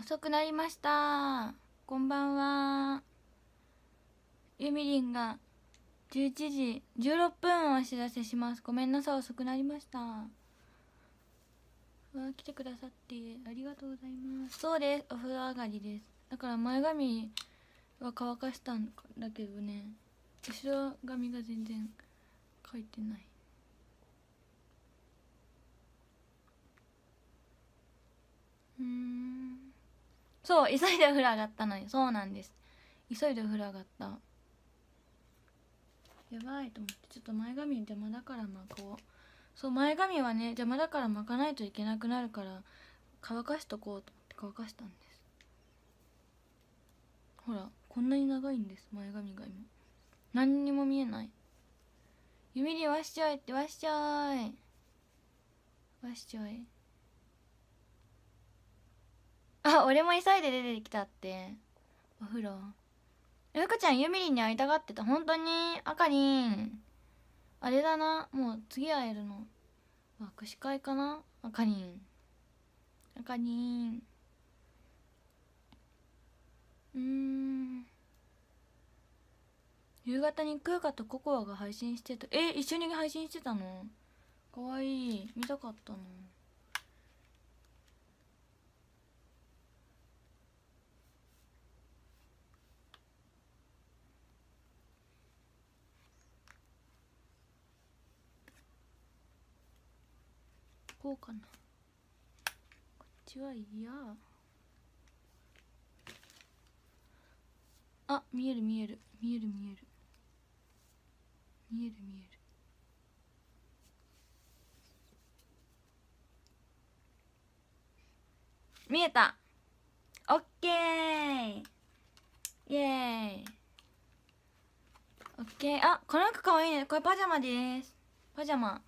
遅くなりましたこんばんはゆみりんが11時16分をお知らせしますごめんなさい遅くなりましたわ来てくださってありがとうございますそうですお風呂上がりですだから前髪は乾かしたんだけどね後ろ髪が全然書いてないうんそう急いでお風呂上がったのにそうなんです急いでお風呂上がったやばいと思ってちょっと前髪邪魔だから巻こうそう前髪はね邪魔だから巻かないといけなくなるから乾かしとこうと思って乾かしたんですほらこんなに長いんです前髪が今何にも見えない指にわしちゃいってわしちゃいわしちゃいあ俺も急いで出てきたってお風呂ふかちゃんゆみりんに会いたがってた本当にあかりんあれだなもう次会えるの握手会かなあかりんあかりんうん夕方にクーカとココアが配信してたえ一緒に配信してたのかわいい見たかったなこうかなこっちは嫌あ見える見える見える見える見える見える見えたオッケーイエーイオッケーあこの服かわいいねこれパジャマですパジャマ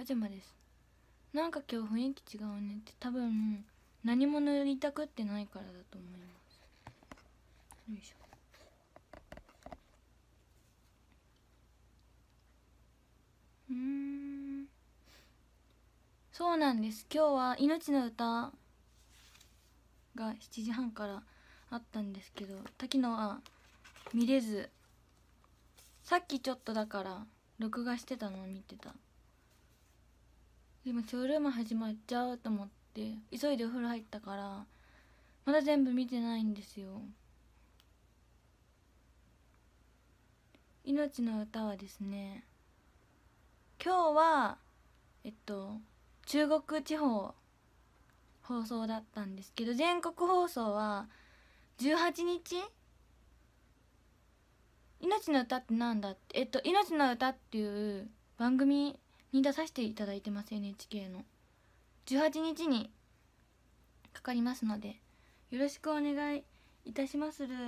パジャマですなんか今日雰囲気違うねって多分何も塗りたくってないからだと思いますよいしょうんそうなんです今日は「命の歌が7時半からあったんですけど滝野は見れずさっきちょっとだから録画してたのを見てた。でもショールーム始まっちゃうと思って急いでお風呂入ったからまだ全部見てないんですよ「命の歌」はですね今日はえっと中国地方放送だったんですけど全国放送は18日命の歌ってなんだってえっと「命の歌」っていう番組に出させていただいてます NHK の18日にかかりますのでよろしくお願いいたしまするよ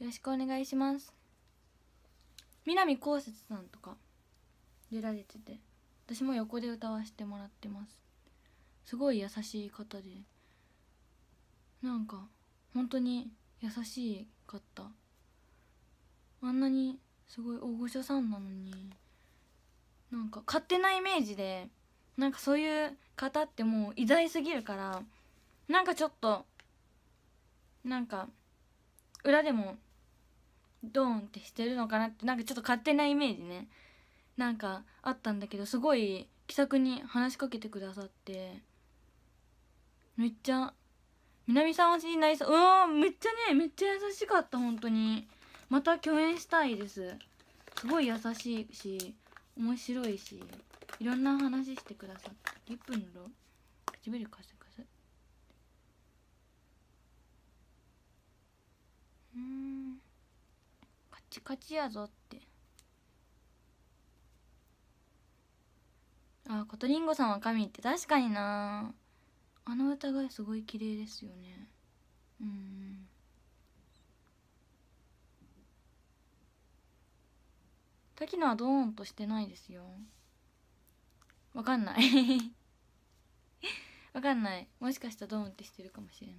ろしくお願いします南こうせつさんとか出られてて私も横で歌わせてもらってますすごい優しい方でなんか本当に優しかったあんなにすごい大御所さんなのになんか勝手なイメージでなんかそういう方ってもう偉大すぎるからなんかちょっとなんか裏でもドーンってしてるのかなってなんかちょっと勝手なイメージねなんかあったんだけどすごい気さくに話しかけてくださってめっちゃ南さんはしになりそううんめっちゃねめっちゃ優しかった本当にまた共演したいですすごい優しいし面白いしいろんな話してくださってリップ塗ろう唇かせかせうんカチカチやぞってあコトリンゴさんは神って確かになあの歌声すごい綺麗ですよねうん時のはドーンとしてないですよわかんない わかんないもしかしたらドーンってしてるかもしれない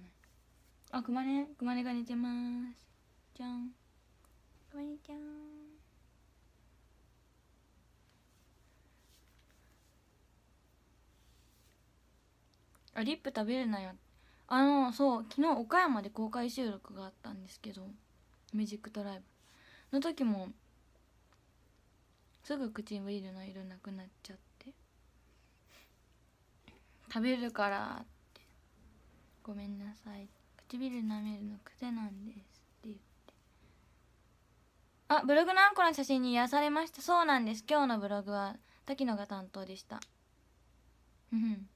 あくまねくまねが寝てますじゃんくまねちゃんあリップ食べるなよあのそう昨日岡山で公開収録があったんですけどミュージックトライブの時もすぐ口にビールの色なくなっちゃって食べるからってごめんなさい唇舐めるの癖なんですって言ってあブログのあんこの写真に癒されましたそうなんです今日のブログは滝野が担当でしたうん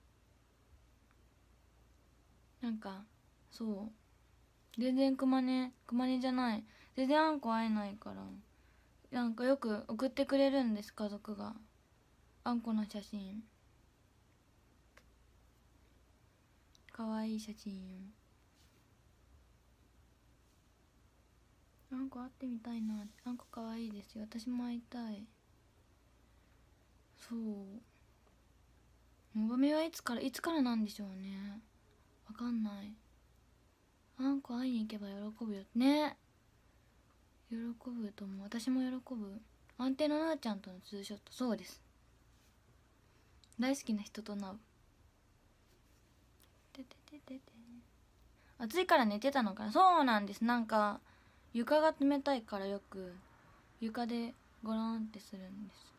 なんかそう全然熊ね熊ねじゃない全然あんこ会えないから。なんかよく送ってくれるんです家族があんこの写真かわいい写真あんこ会ってみたいなあんこかわいいですよ私も会いたいそうのばみはいつからいつからなんでしょうねわかんないあんこ会いに行けば喜ぶよね喜ぶと思う私も喜ぶ安定のなあちゃんとのツーショットそうです大好きな人となうててててて暑いから寝てたのかなそうなんですなんか床が冷たいからよく床でゴロンってするんです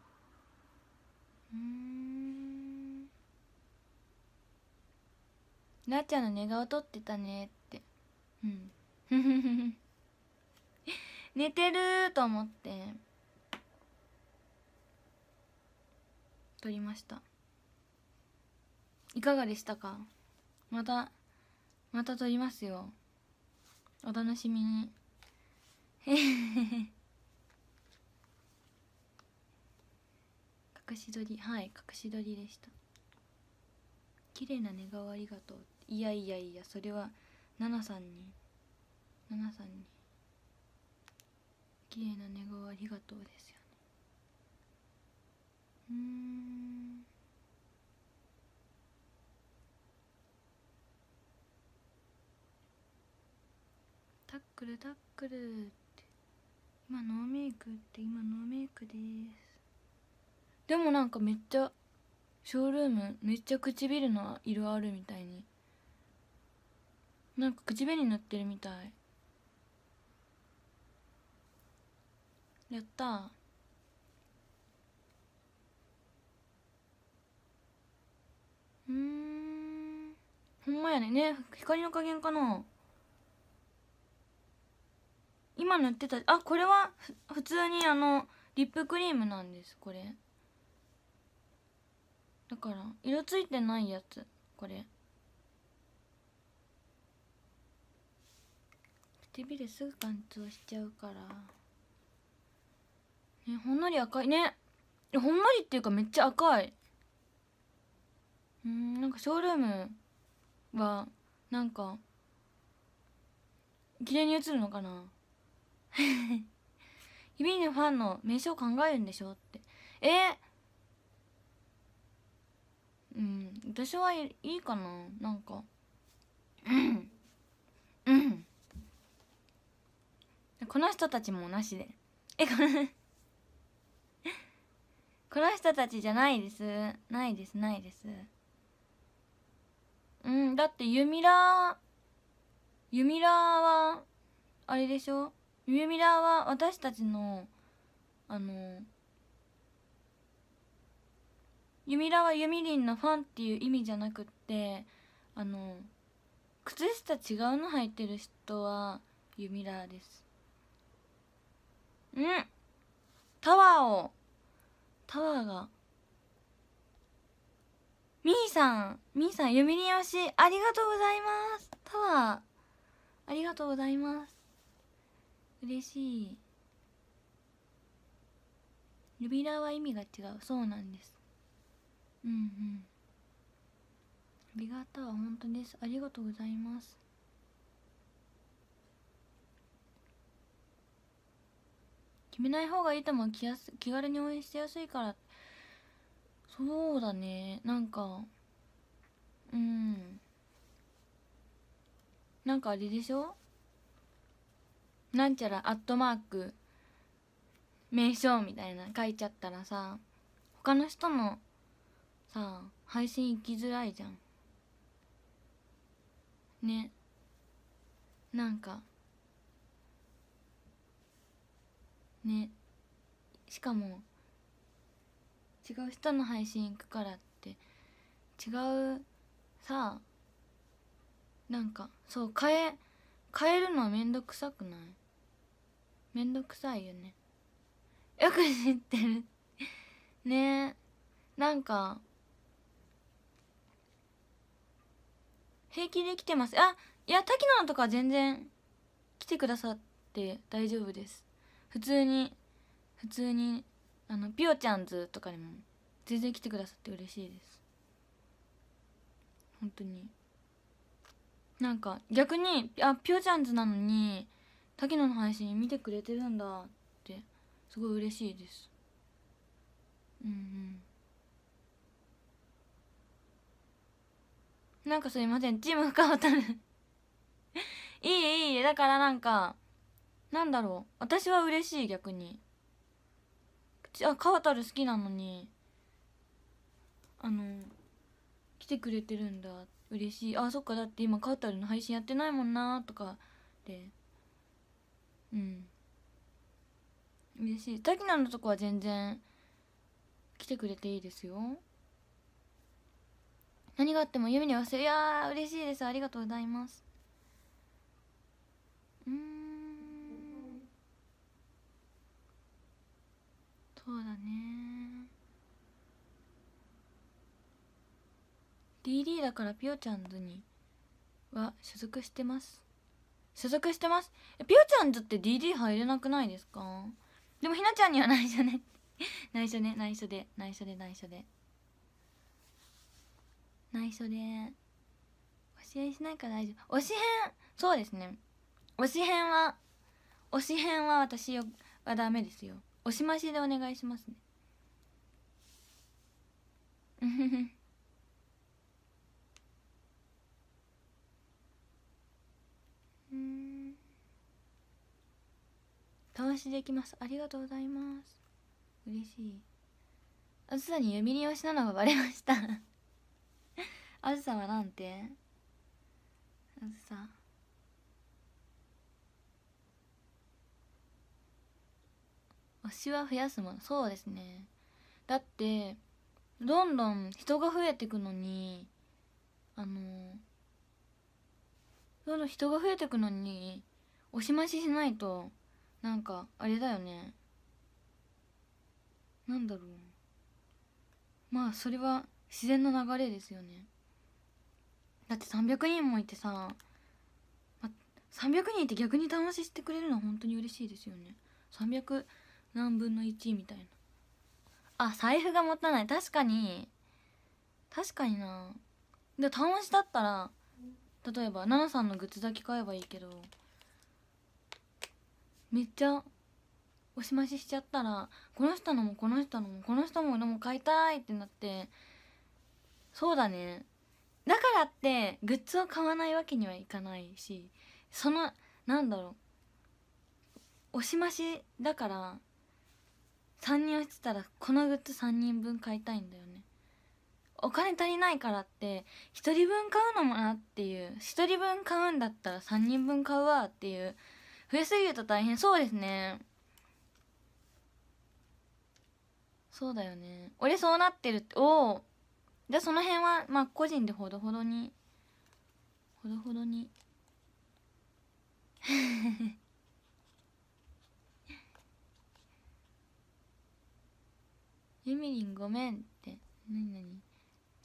うんなあちゃんの寝顔撮ってたねってうん寝てると思って撮りましたいかがでしたかまたまた撮りますよお楽しみに 隠し撮りはい隠し撮りでした綺麗な寝顔ありがとういやいやいやそれは奈々さんに奈々さんに綺麗な寝顔ありがとうですよねうんタックルタックルって今ノーメイクって今ノーメイクですでもなんかめっちゃショールームめっちゃ唇の色あるみたいになんか唇塗ってるみたいやったうんほんまやねね光の加減かな今塗ってたあこれは普通にあのリップクリームなんですこれだから色ついてないやつこれ唇すぐ貫通しちゃうから。えほんのり赤いねほんのりっていうかめっちゃ赤いうんなんかショールームはなんか綺麗に映るのかな 々のファンの名称考えるんでしょってえうん私はいいかななんかうんうんこの人たちもなしでえこのこの人たちじゃないですないですないですうんだってユミラーユミラーはあれでしょユミラーは私たちのあのユミラはユミリンのファンっていう意味じゃなくってあの靴下違うの履いてる人はユミラーですうんタワーをタワーがみーさんみーさんみに押しありがとうございますタワーありがとうございます嬉しいルビラは意味が違うそうなんですうんうんルビラタワー本当ですありがとうございます決めない方がいいとも気やす気軽に応援してやすいからそうだねなんかうんなんかあれでしょなんちゃらアットマーク名称みたいな書いちゃったらさ他の人のさ配信行きづらいじゃんねなんかねしかも違う人の配信行くからって違うさなんかそう変え変えるのめんどくさくないめんどくさいよねよく知ってる ねなんか平気で来てますあいや滝野のとか全然来てくださって大丈夫です普通に普通にあのピオちゃんズとかにも全然来てくださって嬉しいです本当になんか逆にあピオちゃんズなのに滝野の配信見てくれてるんだってすごい嬉しいですうんうんなんかすいませんチーム深尾たる いいいいだからなんかなんだろう私は嬉しい逆にあ川樽好きなのにあの来てくれてるんだ嬉しいあそっかだって今川樽の配信やってないもんなとかでうん嬉しい滝菜のとこは全然来てくれていいですよ何があっても夢に忘れいやー嬉しいですありがとうございますうんそうだね DD だからピオちゃんズには所属してます所属してますピオちゃんズって DD 入れなくないですかでもひなちゃんには内緒ね 内緒ね内緒で内緒で内緒で内緒で教えしないから大丈夫推し編そうですね推し編は推し編は私はダメですよおしましでお願いしますねうふうんたわしできますありがとうございます嬉しいあずさに読に推しなのがバレましたあずさはなんてあずさ推しは増やすものそうですねだってどんどん人が増えていくのにあのどんどん人が増えていくのに押し増ししないとなんかあれだよねなんだろうまあそれは自然の流れですよねだって300人もいてさ、ま、300人いて逆に楽ししてくれるのは本当に嬉しいですよね300何分の1みたいなあ財布が持たない確かに確かになで単押しだったら例えば奈々さんのグッズだけ買えばいいけどめっちゃおしまししちゃったらこの人のもこの人のもこの人も俺も買いたいってなってそうだねだからってグッズを買わないわけにはいかないしそのなんだろう押し増しだから3人押してたらこのグッズ3人分買いたいんだよねお金足りないからって1人分買うのもなっていう1人分買うんだったら3人分買うわっていう増えすぎると大変そうですねそうだよね俺そうなってるっておおじゃあその辺はまあ個人でほどほどにほどほどにユミリンごめんって何何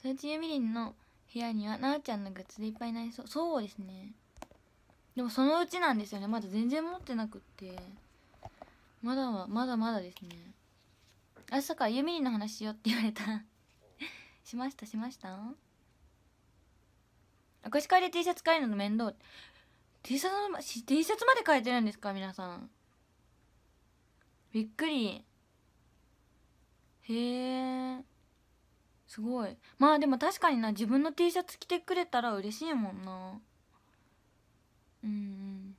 そのうちユミリンの部屋にはなおちゃんのグッズでいっぱいなりそうそうですねでもそのうちなんですよねまだ全然持ってなくってまだはまだまだですね朝からユミリンの話しようって言われた しましたしましたし手会で T シャツ買えるの面倒 T シャツ T シャツまで買えてるんですか皆さんびっくりへえすごいまあでも確かにな自分の T シャツ着てくれたら嬉しいもんなうんうん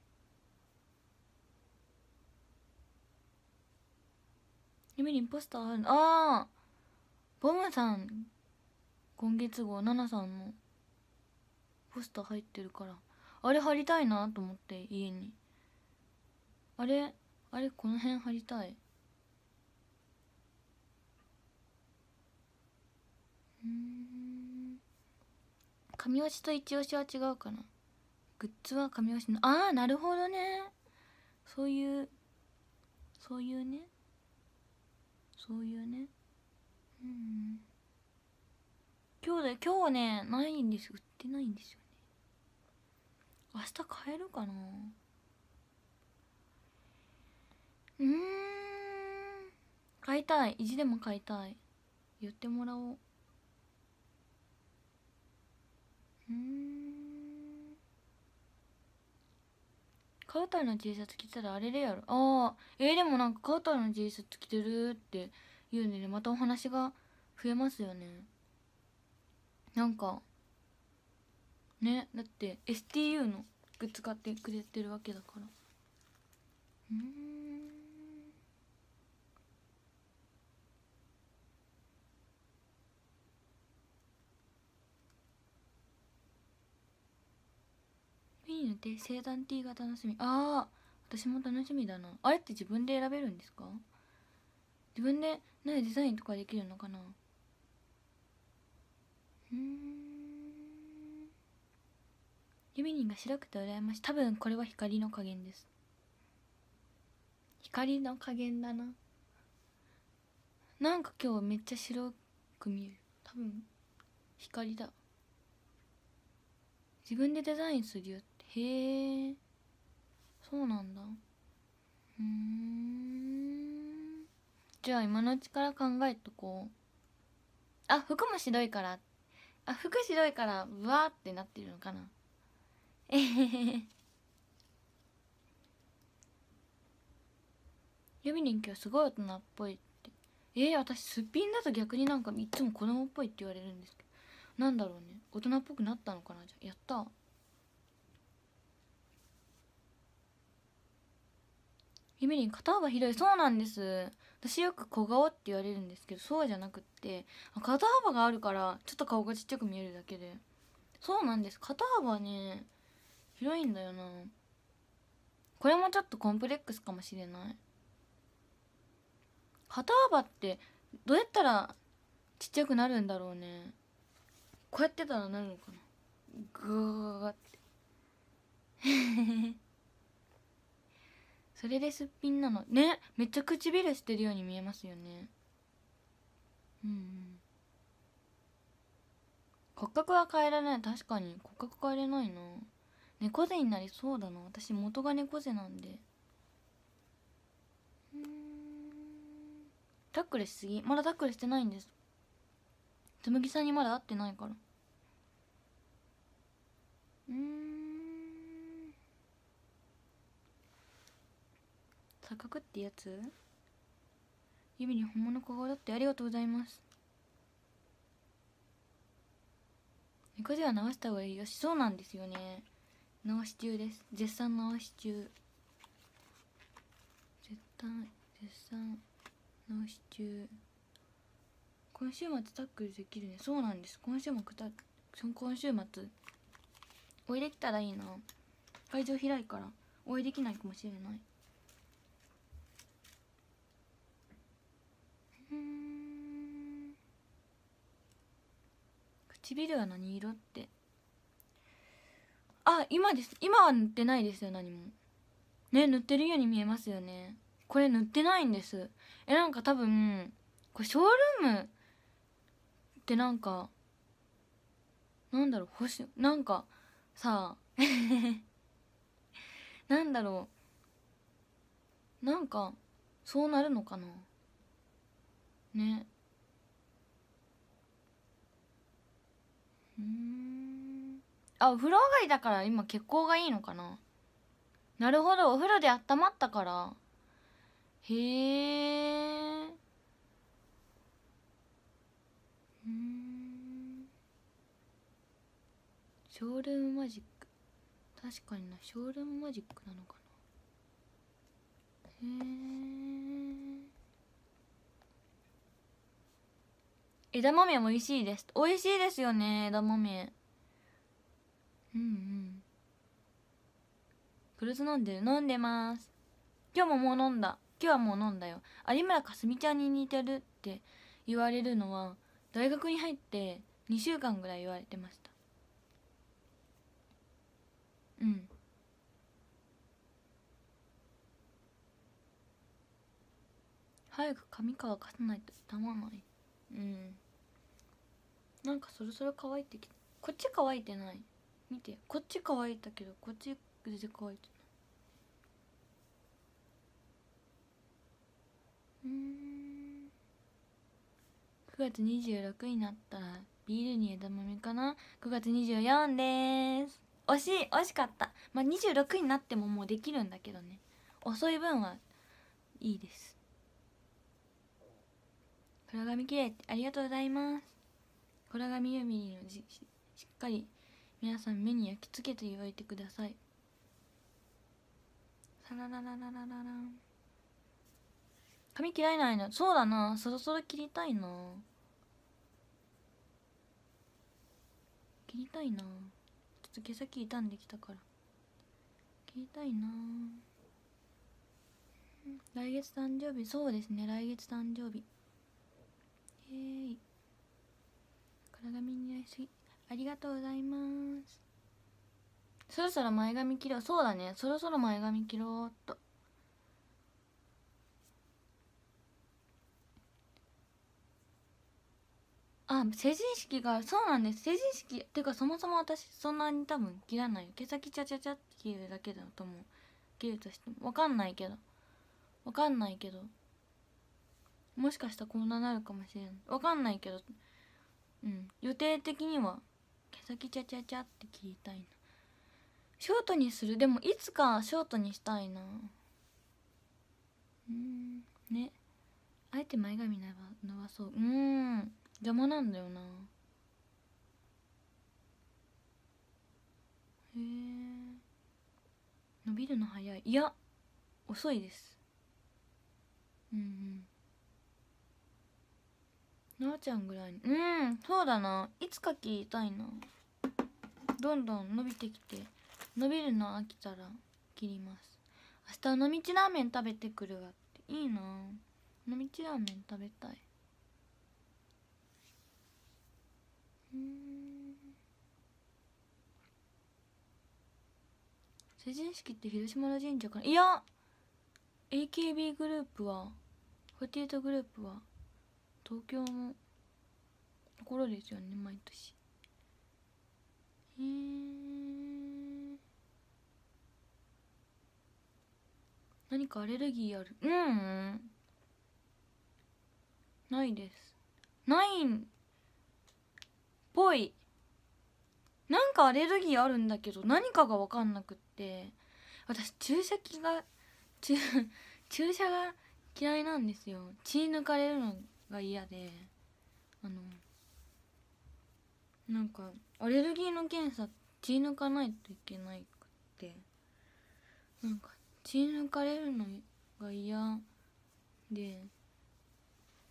夢にポスターあるああボムさん今月号ナナさんのポスター入ってるからあれ貼りたいなと思って家にあれあれこの辺貼りたいうん神推しと一押しは違うかなグッズは神押しのああなるほどねそういうそういうねそういうねうん今日で今日はねないんです売ってないんですよね明日買えるかなうん買いたい意地でも買いたい言ってもらおううんカウターの T シャツ着たらあれでやろああえー、でもなんかカウターの T シャツ着てるって言うのでまたお話が増えますよねなんかねだって STU のグッズ買ってくれてるわけだからうんいいので生誕 T が楽しみああ私も楽しみだなあれって自分で選べるんですか自分でないデザインとかできるのかなうんユミニンが白くて羨ましい多分これは光の加減です光の加減だななんか今日めっちゃ白く見える多分光だ自分でデザインするよへえそうなんだうんじゃあ今のうちから考えとこうあ服も白いからあ服白いからブワーってなってるのかなえへへへユミリン今すごい大人っぽいってえー、私すっぴんだと逆になんかいつも子供っぽいって言われるんですけどなんだろうね大人っぽくなったのかなじゃやったゆみりん肩幅広いそうなんです私よく小顔って言われるんですけどそうじゃなくって肩幅があるからちょっと顔がちっちゃく見えるだけでそうなんです肩幅ね広いんだよなこれもちょっとコンプレックスかもしれない肩幅ってどうやったらちっちゃくなるんだろうねこうやってたらなるのかなグーってそれですっぴんなのねめっちゃ唇してるように見えますよねうん骨格は変えられない確かに骨格変えれないな猫背になりそうだな私元が猫背なんでうんタックルしすぎまだタックルしてないんです紬さんにまだ会ってないからうん錯覚ってやつ指に本物顔だってありがとうございます猫背は直した方がいいよしそうなんですよね直し中です絶賛直し中絶賛絶賛直し中今週末タックルできるねそうなんです今週末タ今週末おいできたらいいな会場開いからお会いできないかもしれない唇は何色ってあ今です今は塗ってないですよ何もね塗ってるように見えますよねこれ塗ってないんですえなんか多分これショールームってなんかなんだろう星なんかさあ なんだろうなんかそうなるのかなねうんあお風呂上がりだから今血行がいいのかななるほどお風呂で温まったからへえうんショールームマジック確かになショールームマジックなのかなへえ枝豆美味しいです美味しいですよね枝豆うんうん黒酢飲んでる飲んでます今日ももう飲んだ今日はもう飲んだよ有村架純ちゃんに似てるって言われるのは大学に入って2週間ぐらい言われてましたうん早く髪乾かさないとたまないうんなんかそろそろ乾いてきたこっち乾いてない見てこっち乾いたけどこっち全然乾いてないうん9月26になったらビールに枝豆かな9月24です惜しい惜しかったまあ26になってももうできるんだけどね遅い分はいいです黒髪綺麗ありがとうございますこれがみゆみゆのししっかり皆さん目に焼き付けてわれてくださいさららららららら髪切れないのそうだなそろそろ切りたいな切りたいなちょっと毛先傷んできたから切りたいな来月誕生日そうですね来月誕生日ーい体身に合いすぎありがとうございますそろそろ前髪切ろうそうだねそろそろ前髪切ろうっとあ成人式がそうなんです成人式っていうかそもそも私そんなに多分切らない毛先ちゃちゃちゃって切るだけだと思う切るとしてもわかんないけどわかんないけどもしかしたらこんななるかもしれないわかんないけどうん予定的には「毛先ちゃちゃちゃ」って切りたいなショートにするでもいつかショートにしたいなうんねあえて前髪伸ばそううん邪魔なんだよなへえ伸びるの早いいや遅いですうんうんなおちゃんぐらいうんそうだないつか聞きたいなどんどん伸びてきて伸びるの飽きたら切ります明日み道ラーメン食べてくるわっていいなみ道ラーメン食べたいうん成人式って広島の神社かないや AKB グループは48グループは東京のところですよね毎年へえ何かアレルギーあるうんないですないんぽいなんかアレルギーあるんだけど何かが分かんなくって私注射器が注射が嫌いなんですよ血抜かれるのが嫌であのなんかアレルギーの検査血抜かないといけないくってなんか血抜かれるのが嫌で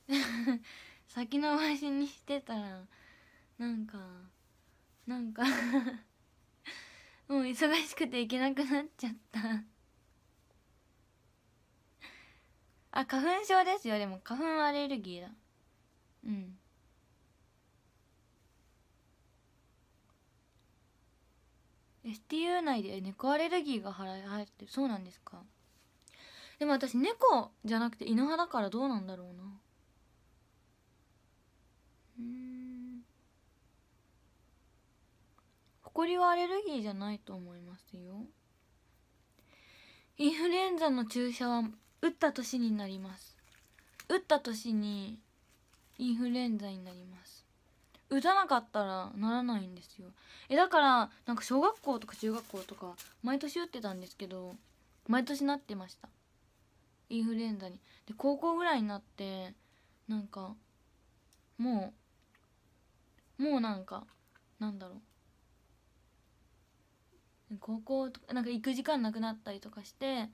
先延ばしにしてたらなんかなんか もう忙しくて行けなくなっちゃったあ花粉症ですよでも花粉アレルギーだうんエ STU 内で猫アレルギーがはい入ってるそうなんですかでも私猫じゃなくて犬派だからどうなんだろうなうんりはアレルギーじゃないと思いますよインフルエンザの注射は打った年になります打った年にインフルエンザになります打たなかったらならないんですよえだからなんか小学校とか中学校とか毎年打ってたんですけど毎年なってましたインフルエンザにで高校ぐらいになってなんかもうもうなんかなんだろう高校とかなんか行く時間なくなったりとかして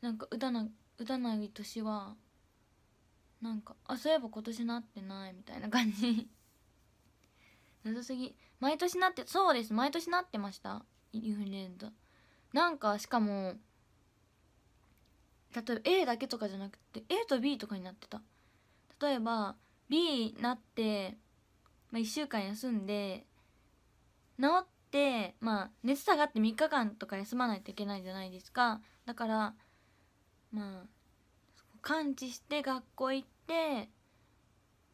なんか打たなうだない年はなんかあそういえば今年なってないみたいな感じ 謎すぎ毎年なってそうです毎年なってましたインフルエンザなんかしかも例えば A だけとかじゃなくて A と B とかになってた例えば B なって、まあ、1週間休んで治ってまあ熱下がって3日間とか休まないといけないじゃないですかだからまあ完治して学校行って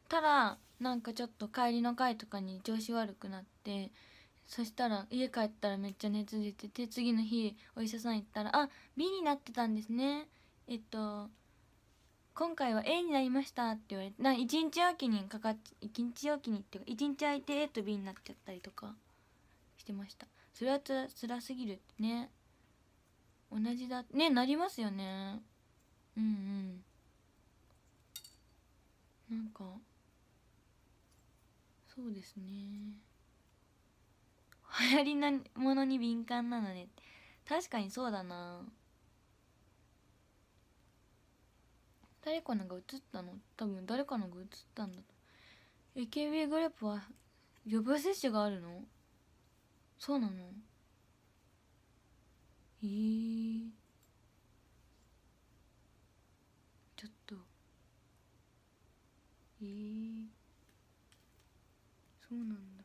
たらなんかちょっと帰りの会とかに調子悪くなってそしたら家帰ったらめっちゃ熱出てて次の日お医者さん行ったら「あ B になってたんですね」えっと今回は A になりましたって言われてな1日おきにかかっ1日おきにっていうか1日空いて A と B になっちゃったりとかしてましたそれはつらすぎるね同じだねなりますよねうんうんなんかそうですね流行りなものに敏感なのね確かにそうだな誰かのが映ったの多分誰かのが映ったんだと AKB グループは予防接種があるのそうなのへえちょっとえそうなんだ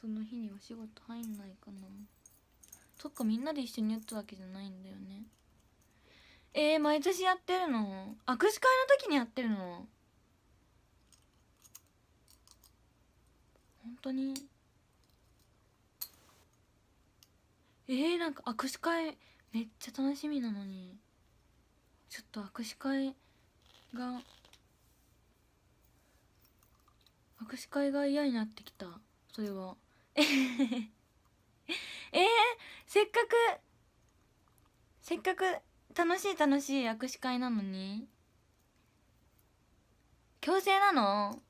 その日にお仕事入んないかなそっかみんなで一緒に打ったわけじゃないんだよねえー、毎年やってるの握手会の時にやってるの本当にえー、なんか握手会めっちゃ楽しみなのにちょっと握手会が握手会が嫌になってきたそれは えー、せっかくせっかく楽しい楽しい握手会なのに強制なの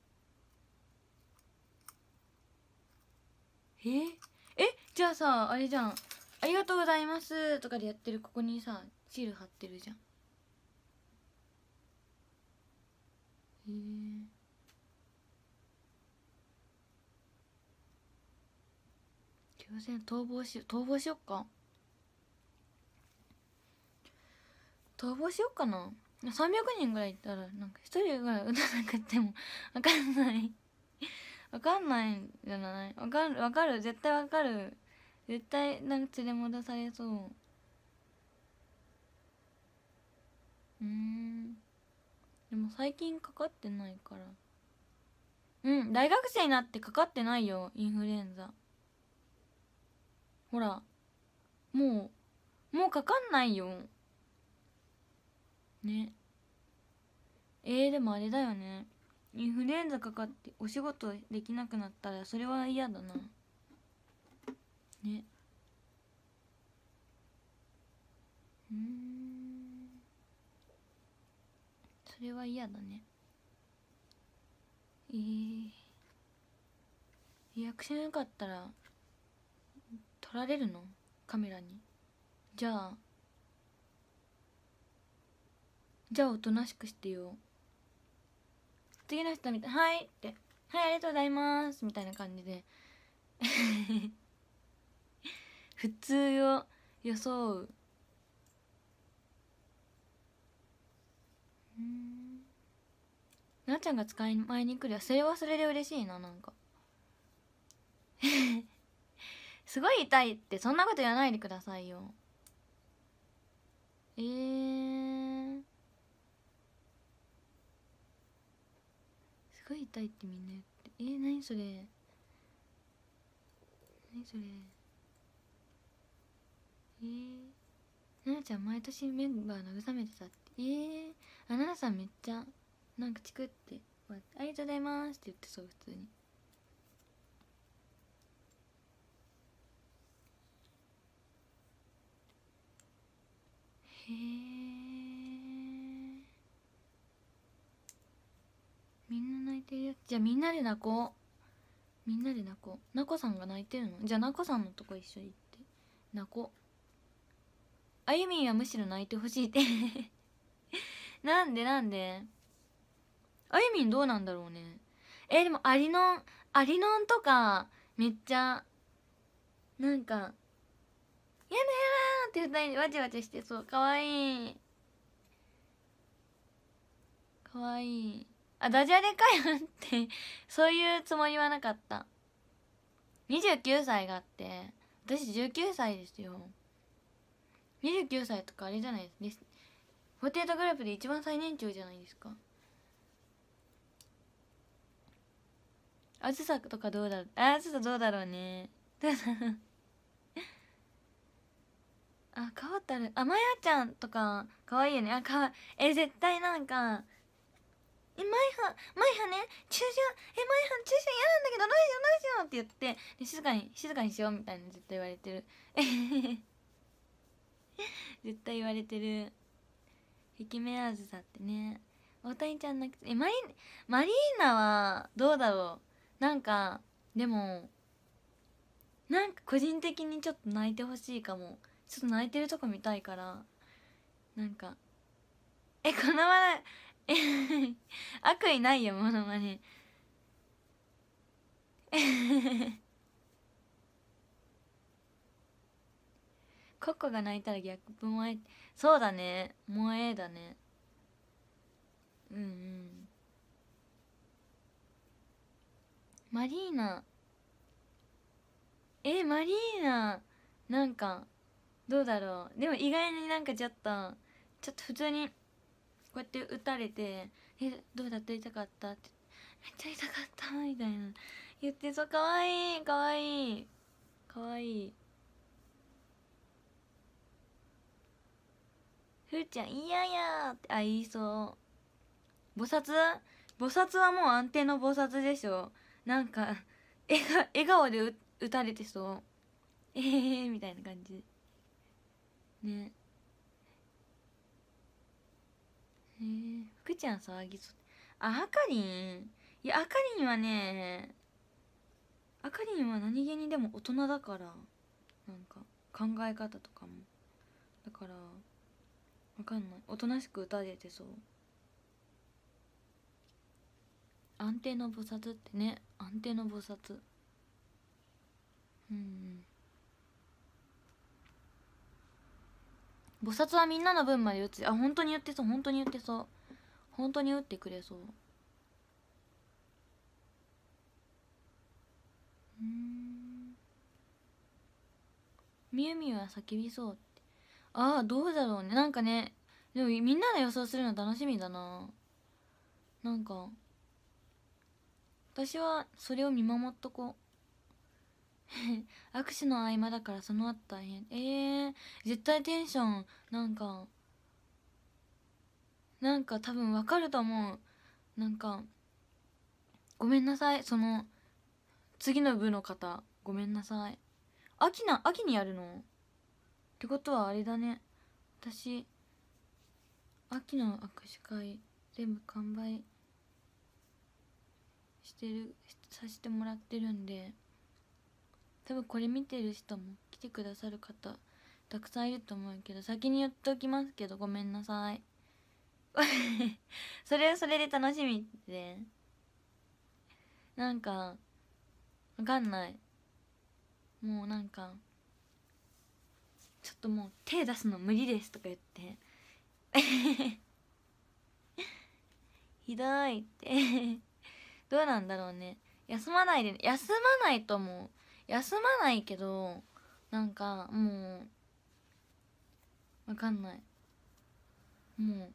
ええじゃあさあれじゃんありがとうございますとかでやってるここにさシール貼ってるじゃんへえー朝逃亡し逃亡しよっか逃亡しよっかな300人ぐらいいたらなんか1人ぐらい打たなくても分かんない分かんないじゃない分かる分かる絶対分かる絶対なんか連れ戻されそううんでも最近かかってないからうん大学生になってかかってないよインフルエンザほらもうもうかかんないよねえー、でもあれだよねインフルエンザかかってお仕事できなくなったらそれは嫌だなねうんそれは嫌だねえー、リアクションよかったら撮られるのカメラにじゃあじゃあおとなしくしてよ次の人みたい「はい」って「はいありがとうございます」みたいな感じで普通を装うなあちゃんが使い前に来るそれはそれで嬉しいななんか すごい痛いってそんなこと言わないでくださいよえー、すごい痛いってみんな言ってえー、何それ何それえー、奈々ちゃん毎年メンバー慰めてたってえー、あ奈々さんめっちゃなんかチクって「ありがとうございます」って言ってそう普通にへえみんな泣いてるやつじゃあみんなで泣こうみんなで泣こうなこさんが泣いてるのじゃあなこさんのとこ一緒に行って泣こうあゆみんはむしろ泣いてほしいって なんでなんであゆみんどうなんだろうねえー、でもアリノンアリノンとかめっちゃなんか「やだやだ!」って二人でわちゃわちゃしてそうかわいいかわいいあダジャレかよってそういうつもりはなかった29歳があって私19歳ですよ29歳とかあれじゃないですか48グループで一番最年長じゃないですかあずさとかどうだろうあずさどうだろうね あ変わったるあまやちゃんとかかわいいよねあかわえ絶対なんかえまいは、まいはね注射えマイハ注射嫌なんだけどどうしようどうしようって言って静かに静かにしようみたいな絶対言われてるえへへへ絶対言われてる壁面アーズだってね大谷ちゃんなくてえマリマリーナはどうだろうなんかでもなんか個人的にちょっと泣いてほしいかもちょっと泣いてるとこ見たいからなんかえこのままえ悪意ないよものまねココが泣いたら逆ャ萌えそうだね萌えだねうんうんマリーナえマリーナなんかどうだろうでも意外になんかちょっとちょっと普通にこうやって打たれて「えどうだった痛かった?」って「めっちゃ痛かった」みたいな言ってそうかわいいかわいいかわいい。ふーちゃん嫌やってあ言いそう菩薩菩薩はもう安定の菩薩でしょなんか笑笑顔で打たれてそうえへへみたいな感じねえふ福ちゃん騒ぎそうああかりんいやあかりんはねあかりんは何気にでも大人だからなんか考え方とかもだからわかんないおとなしく歌れてそう安定の菩薩ってね安定の菩薩うん菩薩はみんなの分まで打つあ本当に言ってそう本当に言ってそう本当に打ってくれそううんみゆみゆは叫びそうああどうだろうねなんかねでもみんなで予想するの楽しみだななんか私はそれを見守っとこう 握手の合間だからその後大変えー、絶対テンションなんかなんか多分わかると思うなんかごめんなさいその次の部の方ごめんなさい秋な秋にやるのってことはあれだね私秋の握手会全部完売してるさせてもらってるんで多分これ見てる人も来てくださる方たくさんいると思うけど先に言っておきますけどごめんなさい それはそれで楽しみでなんかわかんないもうなんかともう手出すの無理です」とか言って ひどいってどうなんだろうね休まないで休まないと思う休まないけどなんかもうわかんないも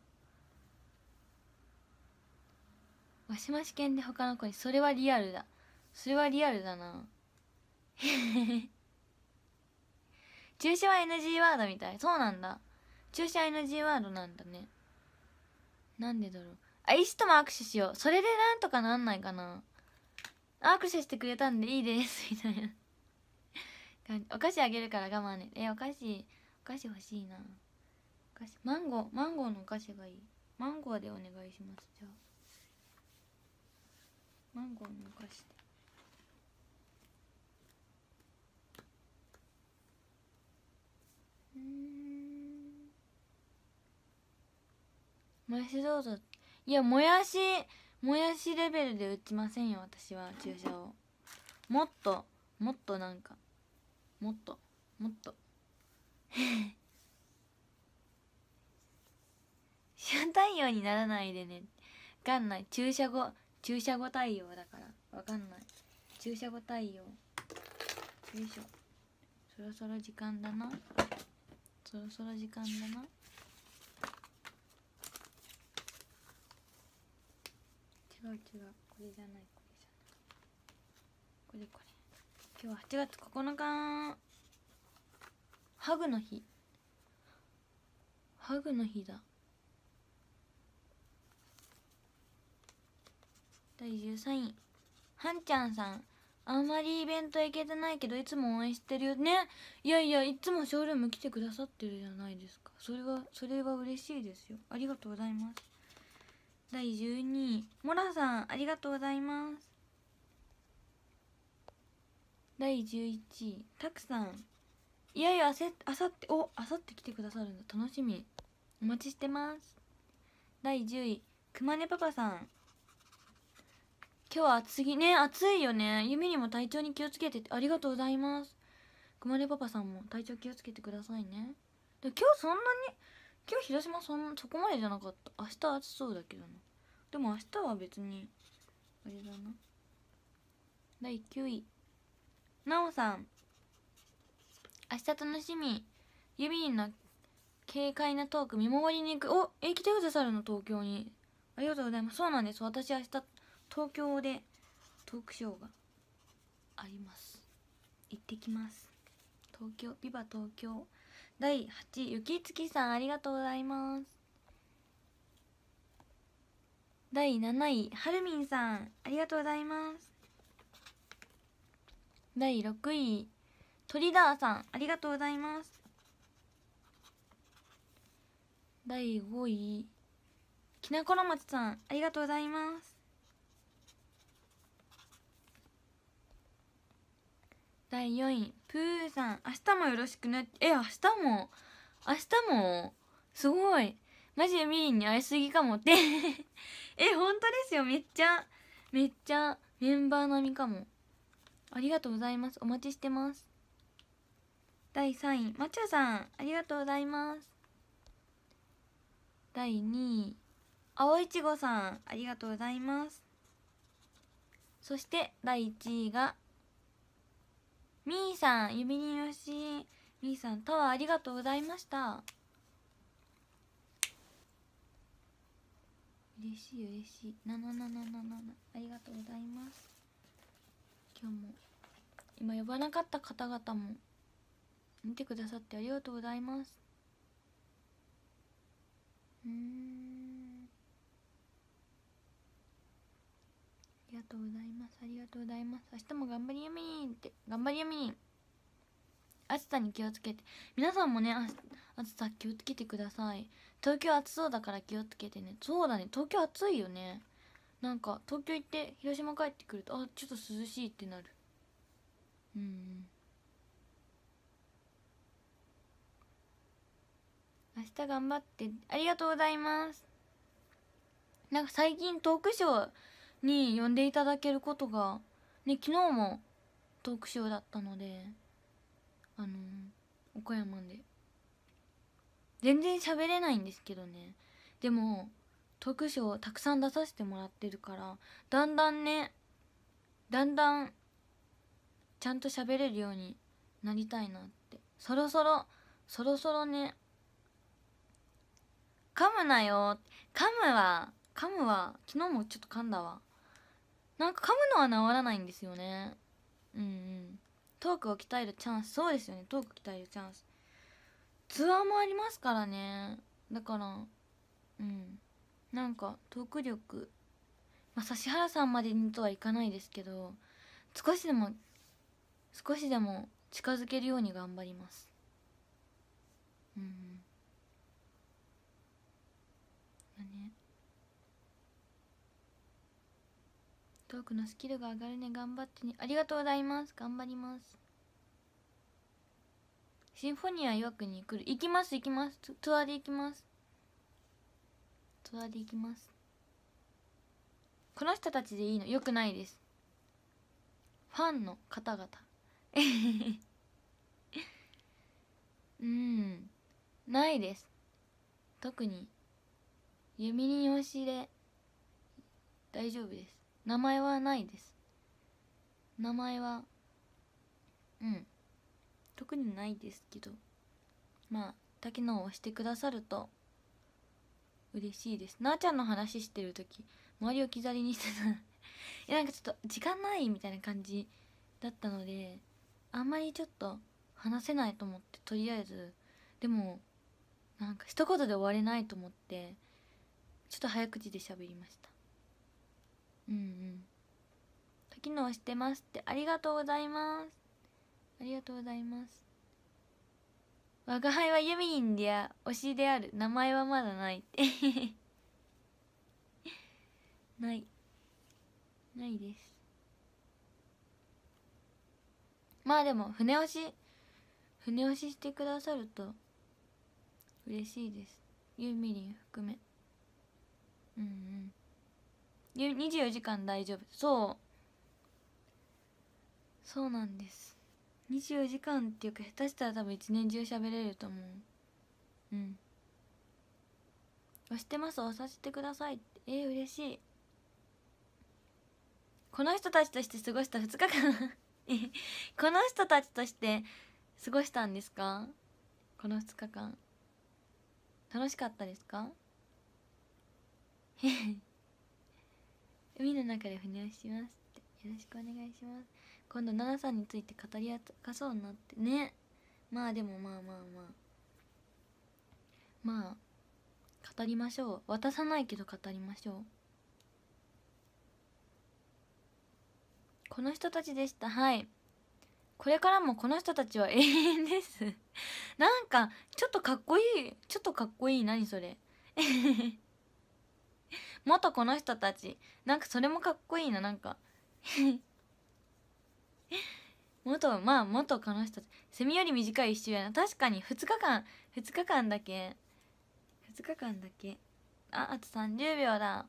うわしまし犬で他の子にそれはリアルだそれはリアルだなへへへ中止は NG ワードみたいそうなんだ中止は NG ワードなんだねなんでだろうあ石とも握手しようそれでなんとかなんないかな握手してくれたんでいいです みたいなお菓子あげるから我慢ねえお菓子お菓子欲しいなお菓子マンゴーマンゴーのお菓子がいいマンゴーでお願いしますじゃあマンゴーのお菓子でもやしどうぞいやもやしもやしレベルで打ちませんよ私は注射をもっともっとなんかもっともっとシャン太陽にならないでねわかんない注射後注射後太陽だからわかんない注射後太陽よいしょそろそろ時間だなそろそろ時間だな違う違うこれじゃないこれじゃないこれこれ今日は8月9日ハグの日ハグの日だ第13位はんちゃんさんあんまりイベント行けてないけどいつも応援してるよねいやいやいつもショールーム来てくださってるじゃないですかそれはそれは嬉しいですよありがとうございます第12位モラさんありがとうございます第11位たくさんいやいやあせあさっておあさって来てくださるんだ楽しみお待ちしてます第10位くまねパパさん今日は暑いね暑いよねゆにも体調に気をつけてありがとうございますくまれパパさんも体調気をつけてくださいねで今日そんなに今日広島そんそこまでじゃなかった明日暑そうだけどなでも明日は別にあれだな第9位なおさん明日楽しみユミンの軽快なトーク見守りに行くおえ来てくださるの東京にありがとうございますそうなんです私明日東京でトークショーがあります行ってきます東京ビバ東京第8ゆきつさんありがとうございます第7位はるみんさんありがとうございます第6位トリダーさんありがとうございます第5位きなころまちさんありがとうございます第4位プーさん明日もよろしくねえ明日も明日もすごいマジでみーに会いすぎかもって え本当ですよめっちゃめっちゃメンバー並みかもありがとうございますお待ちしてます第3位まちゃさんありがとうございます第2位青いちごさんありがとうございますそして第1位がみーさん指によしみーさんタワーありがとうございました嬉しい嬉しいななななななありがとうございます今日も今呼ばなかった方々も見てくださってありがとうございますうんありがとうございますありがとうございます明日も頑張りやみにって頑張りやみに暑さに気をつけて皆さんもね暑さ気をつけてください東京暑そうだから気をつけてねそうだね東京暑いよねなんか東京行って広島帰ってくるとあちょっと涼しいってなるうん明日頑張ってありがとうございますなんか最近トークショーに呼んでいただけることが、ね、昨日もトークショーだったのであの岡山で全然喋れないんですけどねでもトークショーたくさん出させてもらってるからだんだんねだんだんちゃんと喋れるようになりたいなってそろそろそろそろね噛むなよ噛むは噛むは昨日もちょっと噛んだわなんか噛むのは治らないんですよねうんうんトークを鍛えるチャンスそうですよねトーク鍛えるチャンスツアーもありますからねだからうんなんかトーク力まあ指原さんまでにとはいかないですけど少しでも少しでも近づけるように頑張りますうんトークのスキルが上がるね頑張ってねありがとうございます頑張りますシンフォニア岩国に来る行きます行きますツアーで行きますツアーで行きますこの人たちでいいのよくないですファンの方々 うんないです特に弓に押し入れ大丈夫です名前はないです名前はうん特にないですけどまあ滝のをしてくださると嬉しいですなあちゃんの話してる時周りを置き去りにしてたいや なんかちょっと時間ないみたいな感じだったのであんまりちょっと話せないと思ってとりあえずでもなんか一言で終われないと思ってちょっと早口で喋りましたうんうん機能してますってありがとうございますありがとうございます我が輩はユミンであ推しである名前はまだないってないないですまあでも船押し船押ししてくださると嬉しいですユミリン含めうんうん24時間大丈夫そうそうなんです24時間っていうか下手したら多分一年中喋れると思ううん押してます押させてくださいえー、嬉しいこの人たちとして過ごした2日間この人たちとして過ごしたんですかこの2日間楽しかったですか h 海の中で船をしますってよろしくお願いします今度奈々さんについて語り明かそうになってねまあでもまあまあまあまあ語りましょう渡さないけど語りましょうこの人たちでしたはいこれからもこの人たちは永遠ですなんかちょっとかっこいいちょっとかっこいい何それ元この人たちなんかそれもかっこいいななんか元 まあ元この人たちセミより短い一周やな確かに2日間2日間だけ2日間だけああと30秒だ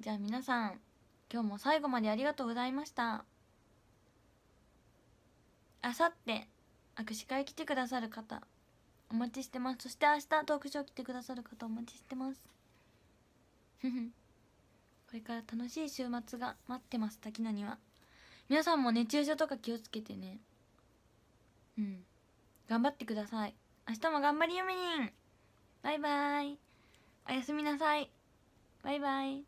じゃあ皆さん今日も最後までありがとうございましたあさって握手会来てくださる方お待ちしてますそして明日トークショー来てくださる方お待ちしてますこれから楽しい週末が待ってます滝野には皆さんも熱中症とか気をつけてねうん頑張ってください明日も頑張りよみにんバイバイおやすみなさいバイバイ